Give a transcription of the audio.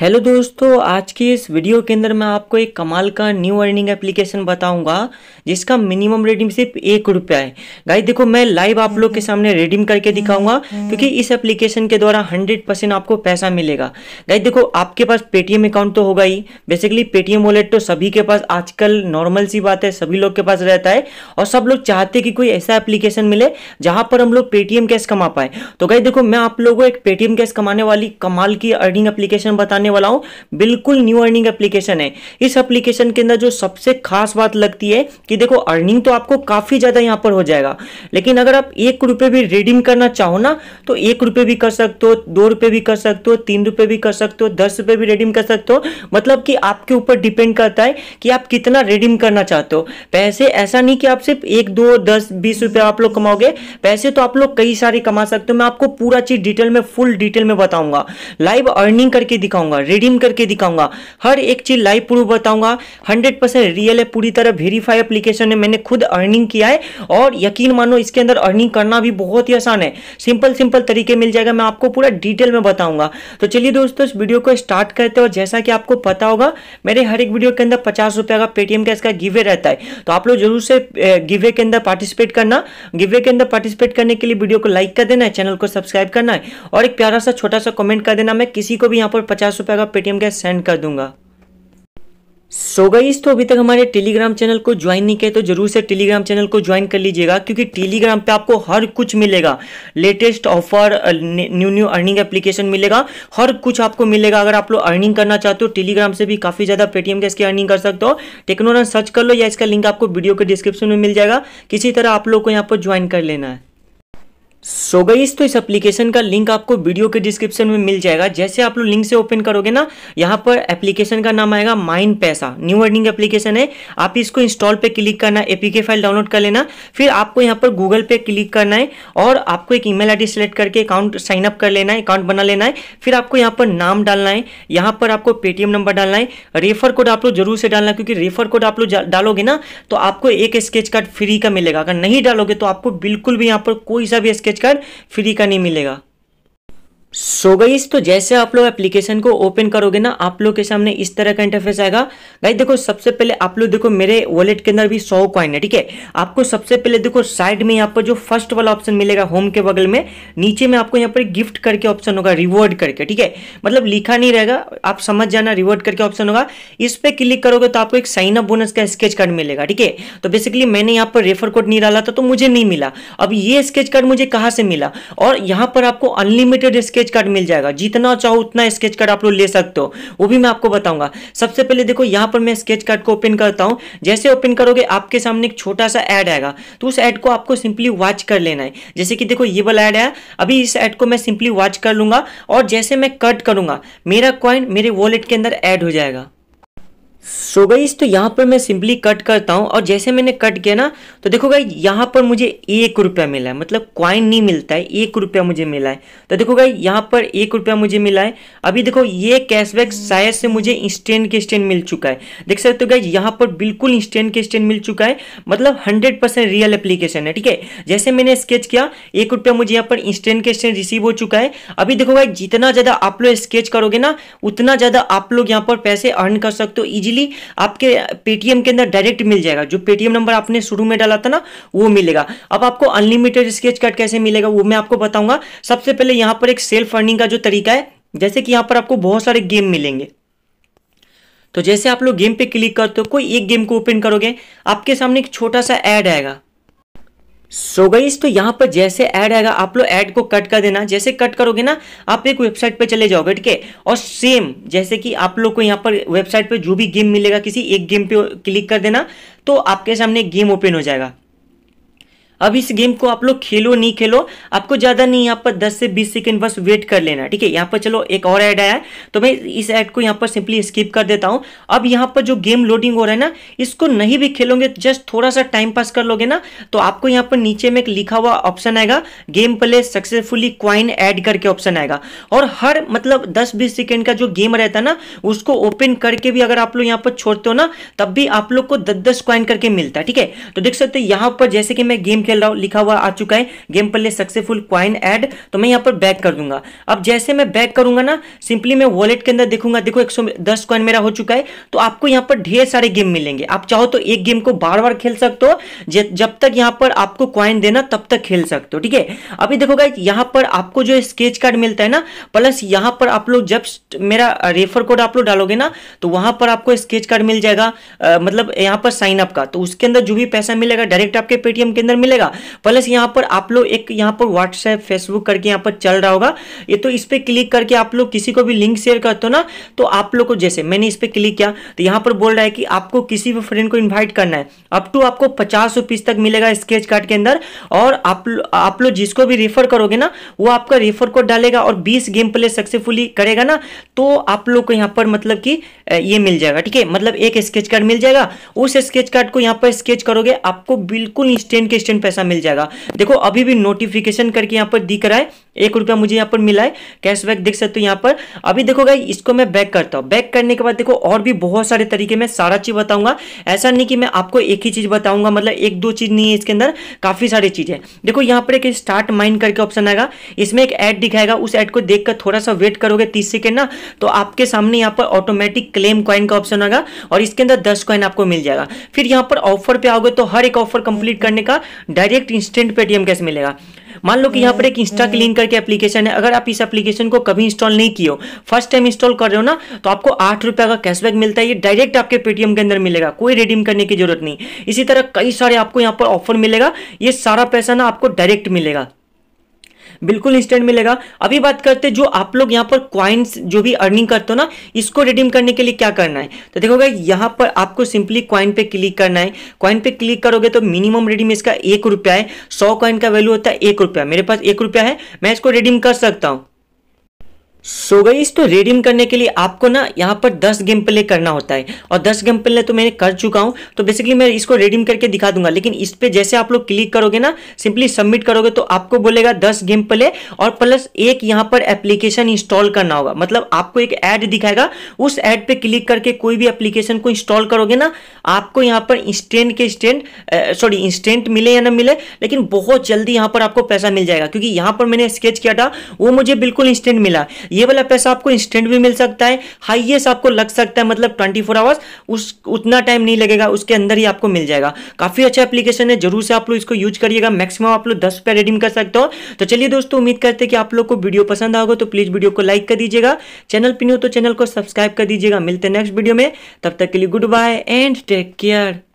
Hello दोस्तों आज की इस वीडियो के अंदर मैं आपको एक कमाल का न्यू अर्निंग एप्लीकेशन बताऊंगा जिसका मिनिमम रेडीम सिर्फ एक रुपया है गाइस देखो मैं लाइव आप लोग के सामने रेडीम करके दिखाऊंगा क्योंकि इस एप्लीकेशन के द्वारा 100 परसेंट आपको पैसा मिलेगा गाइस देखो आपके पास पेटीएम अकाउंट तो होगा ही बेसिकली पेटीएम वॉलेट तो सभी के पास आजकल नॉर्मल सी बात है सभी लोग के पास रहता है और सब लोग चाहते कि कोई ऐसा एप्लीकेशन मिले जहां पर हम लोग पेटीएम कैश कमा पाए तो गाइस देखो मैं आप लोगों को एक पेटीएम कैश कमाने वाली कमाल की अर्निंग एप्लीकेशन बताने बताने वाला हूं बिल्कुल न्यू अर्निंग एप्लीकेशन है इस एप्लीकेशन के अंदर जो सबसे खास बात लगती है कि देखो अर्निंग तो आपको काफी ज्यादा यहां पर हो जाएगा लेकिन अगर आप एक रुपए भी रिडीम करना चाहो ना तो एक रुपए भी कर सकते हो दो रुपए भी कर सकते हो तीन रुपए भी कर सकते हो दस रुपये भी रिडीम कर सकते हो मतलब कि आपके ऊपर डिपेंड करता है कि आप कितना रिडीम करना चाहते हो पैसे ऐसा नहीं कि आप सिर्फ एक दो दस बीस रुपए आप लोग कमाओगे पैसे तो आप लोग कई सारे कमा सकते हो मैं आपको पूरा चीज डिटेल में फुल डिटेल में बताऊंगा लाइव अर्निंग करके दिखाऊंगा दिखाऊंगा रिडीम करके दिखाऊंगा हर एक चीज लाइव प्रूफ बताऊंगा हंड्रेड परसेंट रियल है पूरी तरह वेरीफाई एप्लीकेशन है मैंने खुद अर्निंग किया है और यकीन मानो इसके अंदर अर्निंग करना भी बहुत ही आसान है सिंपल सिंपल तरीके मिल जाएगा मैं आपको पूरा डिटेल में बताऊंगा तो चलिए दोस्तों इस वीडियो को स्टार्ट करते हैं और जैसा कि आपको पता होगा मेरे हर एक वीडियो के अंदर पचास रुपये का पेटीएम का इसका गिवे रहता है तो आप लोग जरूर से गिवे के अंदर पार्टिसिपेट करना गिवे के अंदर पार्टिसिपेट करने के लिए वीडियो को लाइक कर देना है चैनल को सब्सक्राइब करना है और एक प्यारा सा छोटा सा कमेंट कर देना मैं किसी को भी यहाँ पर पचास रुपए का पेटीएम कैश सेंड कर दूंगा सो so गाइस तो अभी तक हमारे टेलीग्राम चैनल को ज्वाइन नहीं किया तो जरूर से टेलीग्राम चैनल को ज्वाइन कर लीजिएगा क्योंकि टेलीग्राम पे आपको हर कुछ मिलेगा latest offer new new earning application मिलेगा हर कुछ आपको मिलेगा अगर आप लोग अर्निंग करना चाहते हो टेलीग्राम से भी काफी ज्यादा पेटीएम कैश की अर्निंग कर सकते हो टेक्नोरन सर्च कर लो या इसका लिंक आपको वीडियो के डिस्क्रिप्शन में मिल जाएगा किसी तरह आप लोग को यहाँ पर ज्वाइन कर लेना है सो so गई तो इस एप्लीकेशन का लिंक आपको वीडियो के डिस्क्रिप्शन में मिल जाएगा जैसे आप लोग लिंक से ओपन करोगे ना यहाँ पर एप्लीकेशन का नाम आएगा माइन पैसा न्यू अर्निंग एप्लीकेशन है आप इसको इंस्टॉल पे क्लिक करना है एपीके फाइल डाउनलोड कर लेना फिर आपको यहाँ पर गूगल पे क्लिक करना है और आपको एक ईमेल आईडी सेलेक्ट करके अकाउंट साइन अप कर लेना है अकाउंट बना लेना है फिर आपको यहाँ पर नाम डालना है यहाँ पर आपको पेटीएम नंबर डालना है रेफर कोड आप लोग जरूर से डालना क्योंकि रेफर कोड आप लोग डालोगे ना तो आपको एक स्केच कार्ड फ्री का मिलेगा अगर नहीं डालोगे तो आपको बिल्कुल भी यहाँ पर कोई सा भी स्केच भेज कर फ्री का नहीं मिलेगा सो so गई तो जैसे आप लोग एप्लीकेशन को ओपन करोगे ना आप लोग के सामने इस तरह का इंटरफेस आएगा गाइस देखो सबसे पहले आप लोग देखो मेरे वॉलेट के अंदर भी सौ कॉइन है ठीक है आपको सबसे पहले देखो साइड में यहाँ पर जो फर्स्ट वाला ऑप्शन मिलेगा होम के बगल में नीचे में आपको यहाँ पर गिफ्ट करके ऑप्शन होगा रिवॉर्ड करके ठीक है मतलब लिखा नहीं रहेगा आप समझ जाना रिवॉर्ड करके ऑप्शन होगा इस पर क्लिक करोगे तो आपको एक साइन अप बोनस का स्केच कार्ड मिलेगा ठीक है तो बेसिकली मैंने यहाँ पर रेफर कोड नहीं डाला था तो मुझे नहीं मिला अब ये स्केच कार्ड मुझे कहाँ से मिला और यहाँ पर आपको अनलिमिटेड स्केच स्केच कार्ड मिल जाएगा जितना चाहो उतना स्केच कार्ड आप लोग ले सकते हो वो भी मैं आपको बताऊंगा सबसे पहले देखो यहाँ पर मैं स्केच कार्ड को ओपन करता हूँ जैसे ओपन करोगे आपके सामने एक छोटा सा ऐड आएगा तो उस ऐड को आपको सिंपली वॉच कर लेना है जैसे कि देखो ये वाला ऐड है अभी इस ऐड को मैं सिंपली वॉच कर लूंगा और जैसे मैं कट करूंगा मेरा कॉइन मेरे वॉलेट के अंदर ऐड हो जाएगा सो so गई तो यहाँ पर मैं सिंपली कट करता हूँ और जैसे मैंने कट किया ना तो देखो गाई यहाँ पर मुझे एक रुपया मिला है मतलब क्वाइन नहीं मिलता है एक रुपया मुझे मिला है तो देखो गाई यहाँ पर एक रुपया मुझे मिला है अभी देखो ये कैशबैक शायद से मुझे इंस्टेंट के स्टैंड मिल चुका है देख सकते हो गाई यहाँ पर बिल्कुल इंस्टेंट के स्टैंड मिल चुका है मतलब हंड्रेड रियल एप्लीकेशन है ठीक है जैसे मैंने स्केच किया एक रुपया मुझे यहाँ पर इंस्टेंट के स्टैंड रिसीव हो चुका है अभी देखो गाई जितना ज़्यादा आप लोग स्केच करोगे ना उतना ज़्यादा आप लोग यहाँ पर पैसे अर्न कर सकते हो ईजिली इजीली आपके पेटीएम के अंदर डायरेक्ट मिल जाएगा जो पेटीएम नंबर आपने शुरू में डाला था ना वो मिलेगा अब आपको अनलिमिटेड स्केच कार्ड कैसे मिलेगा वो मैं आपको बताऊंगा सबसे पहले यहाँ पर एक सेल्फ अर्निंग का जो तरीका है जैसे कि यहाँ पर आपको बहुत सारे गेम मिलेंगे तो जैसे आप लोग गेम पे क्लिक करते हो कोई एक गेम को ओपन करोगे आपके सामने एक छोटा सा ऐड आएगा सो so गई तो यहाँ पर जैसे ऐड आएगा आप लोग ऐड को कट कर देना जैसे कट करोगे ना आप एक वेबसाइट पे चले जाओगे ठीक है और सेम जैसे कि आप लोग को यहाँ पर वेबसाइट पे जो भी गेम मिलेगा किसी एक गेम पे क्लिक कर देना तो आपके सामने गेम ओपन हो जाएगा अब इस गेम को आप लोग खेलो नहीं खेलो आपको ज़्यादा नहीं यहाँ पर दस से बीस सेकंड बस वेट कर लेना ठीक है यहाँ पर चलो एक और ऐड आया तो मैं इस ऐड को यहाँ पर सिंपली स्किप कर देता हूँ अब यहाँ पर जो गेम लोडिंग हो रहा है ना इसको नहीं भी खेलोगे जस्ट थोड़ा सा टाइम पास कर लोगे ना तो आपको यहाँ पर नीचे में एक लिखा हुआ ऑप्शन आएगा game play successfully coin add करके ऑप्शन आएगा और हर मतलब दस बीस सेकेंड का जो गेम रहता है ना उसको ओपन करके भी अगर आप लोग यहाँ पर छोड़ते हो ना तब भी आप लोग को दस दस क्वाइन करके मिलता है ठीक है तो देख सकते यहाँ पर जैसे कि मैं गेम खेल खेल रहा लिखा हुआ आ चुका है game play successful coin add तो मैं यहाँ पर बैक कर दूंगा अब जैसे मैं बैक करूंगा ना सिंपली मैं वॉलेट के अंदर देखूंगा देखो एक क्वाइन मेरा हो चुका है तो आपको यहाँ पर ढेर सारे गेम मिलेंगे आप चाहो तो एक गेम को बार बार खेल सकते हो जब तक यहाँ पर आपको क्वाइन देना तब तक खेल सकते हो ठीक है अभी देखो गाइज यहाँ पर आपको जो स्केच कार्ड मिलता है ना प्लस यहाँ पर आप लोग जब मेरा रेफर कोड आप लोग डालोगे ना तो वहां पर आपको स्केच कार्ड मिल जाएगा आ, मतलब यहाँ पर साइन अप का तो उसके अंदर जो भी पैसा मिलेगा डायरेक्ट आपके पेटीएम के अंदर मिलेगा मिलेगा प्लस यहाँ पर आप लोग एक यहाँ पर व्हाट्सएप फेसबुक करके यहाँ पर चल रहा होगा ये तो इस पर क्लिक करके आप लोग किसी को भी लिंक शेयर करते हो ना तो आप लोग को जैसे मैंने इस पर क्लिक किया तो यहाँ पर बोल रहा है कि आपको किसी भी फ्रेंड को इन्वाइट करना है अप टू आपको पचास रुपीज तक मिलेगा स्केच कार्ड के अंदर और आप आप लोग जिसको भी रेफर करोगे ना वो आपका रेफर कोड डालेगा और बीस गेम प्ले सक्सेसफुली करेगा ना तो आप लोग को यहाँ पर मतलब कि ये मिल जाएगा ठीक है मतलब एक स्केच कार्ड मिल जाएगा उस स्केच कार्ड को यहाँ पर स्केच करोगे आपको बिल्कुल इंस्टेंट के इंस्टेंट पैसा मिल जाएगा देखो अभी भी नोटिफिकेशन करके यहाँ पर दिख रहा है एक रुपया मुझे यहाँ पर मिला है कैशबैक देख सकते हो यहाँ पर अभी देखो गाई इसको मैं बैक करता हूँ बैक करने के बाद देखो और भी बहुत सारे तरीके में सारा चीज़ बताऊंगा ऐसा नहीं कि मैं आपको एक ही चीज़ बताऊंगा मतलब एक दो चीज़ नहीं है इसके अंदर काफ़ी सारी चीज़ें देखो यहाँ पर एक स्टार्ट माइंड करके ऑप्शन आएगा इसमें एक एड दिखाएगा उस एड को देख थोड़ा सा वेट करोगे तीस सेकेंड ना तो आपके सामने यहाँ पर ऑटोमेटिक क्लेम कॉइन का ऑप्शन आएगा और इसके अंदर दस कॉइन आपको मिल जाएगा फिर यहाँ पर ऑफर पे आओगे तो हर एक ऑफर कंप्लीट करने का डायरेक्ट इंस्टेंट पेटीएम कैश मिलेगा मान लो कि यहाँ पर एक इंस्टा हम्म, क्लीन हम्म। करके एप्लीकेशन है अगर आप इस एप्लीकेशन को कभी इंस्टॉल नहीं किए हो फर्स्ट टाइम इंस्टॉल कर रहे हो ना तो आपको आठ रुपया का कैशबैक मिलता है ये डायरेक्ट आपके पेटीएम के अंदर मिलेगा कोई रिडीम करने की जरूरत नहीं इसी तरह कई सारे आपको यहाँ पर ऑफर मिलेगा ये सारा पैसा ना आपको डायरेक्ट मिलेगा बिल्कुल इंस्टेंट मिलेगा अभी बात करते जो आप लोग यहाँ पर क्वाइंस जो भी अर्निंग करते हो ना इसको रिडीम करने के लिए क्या करना है तो देखोगे यहाँ पर आपको सिंपली क्वाइन पे क्लिक करना है क्वाइन पे क्लिक करोगे तो मिनिमम रिडीम इसका एक रुपया है सौ क्वाइन का वैल्यू होता है एक रुपया मेरे पास एक रुपया है मैं इसको रिडीम कर सकता हूँ सो so गई तो रेडीम करने के लिए आपको ना यहाँ पर 10 गेम प्ले करना होता है और 10 गेम प्ले तो मैंने कर चुका हूँ तो बेसिकली मैं इसको रेडीम करके दिखा दूंगा लेकिन इस पर जैसे आप लोग क्लिक करोगे ना सिंपली सबमिट करोगे तो आपको बोलेगा 10 गेम प्ले और प्लस एक यहाँ पर एप्लीकेशन इंस्टॉल करना होगा मतलब आपको एक ऐड दिखाएगा उस एड पर क्लिक करके कोई भी एप्लीकेशन को इंस्टॉल करोगे ना आपको यहाँ पर इंस्टेंट के इंस्टेंट सॉरी इंस्टेंट मिले या ना मिले लेकिन बहुत जल्दी यहाँ पर आपको पैसा मिल जाएगा क्योंकि यहाँ पर मैंने स्केच किया था वो मुझे बिल्कुल इंस्टेंट मिला ये वाला पैसा आपको इंस्टेंट भी मिल सकता है हाइएस्ट आपको लग सकता है मतलब ट्वेंटी फोर आवर्स उस उतना टाइम नहीं लगेगा उसके अंदर ही आपको मिल जाएगा काफ़ी अच्छा एप्लीकेशन है जरूर से आप लोग इसको यूज करिएगा मैक्सिमम आप लोग दस रुपये रिडीम कर सकते हो तो चलिए दोस्तों उम्मीद करते कि आप लोग को वीडियो पसंद आगे तो प्लीज़ वीडियो को लाइक कर दीजिएगा चैनल पर नहीं हो तो चैनल को सब्सक्राइब कर दीजिएगा मिलते नेक्स्ट वीडियो में तब तक के लिए goodbye and take care